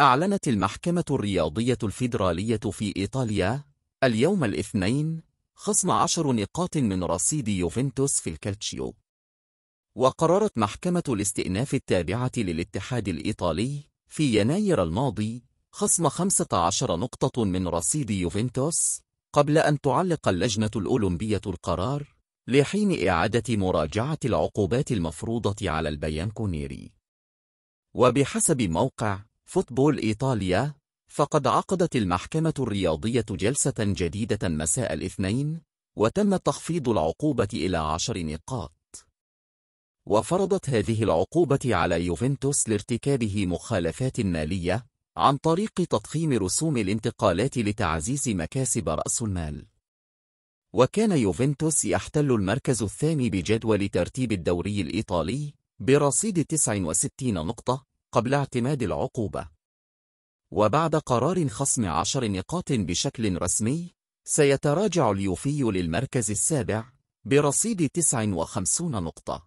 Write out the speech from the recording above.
أعلنت المحكمة الرياضية الفيدرالية في إيطاليا اليوم الاثنين خصم عشر نقاط من رصيد يوفنتوس في الكالتشيو وقررت محكمة الاستئناف التابعة للاتحاد الإيطالي في يناير الماضي خصم 15 نقطة من رصيد يوفنتوس قبل أن تعلق اللجنة الأولمبية القرار لحين إعادة مراجعة العقوبات المفروضة على البيانكونيري وبحسب موقع فوتبول إيطاليا فقد عقدت المحكمة الرياضية جلسة جديدة مساء الاثنين وتم تخفيض العقوبة إلى عشر نقاط وفرضت هذه العقوبة على يوفنتوس لارتكابه مخالفات مالية عن طريق تضخيم رسوم الانتقالات لتعزيز مكاسب رأس المال وكان يوفنتوس يحتل المركز الثاني بجدول ترتيب الدوري الإيطالي برصيد 69 نقطة قبل اعتماد العقوبة وبعد قرار خصم عشر نقاط بشكل رسمي سيتراجع اليوفي للمركز السابع برصيد 59 نقطة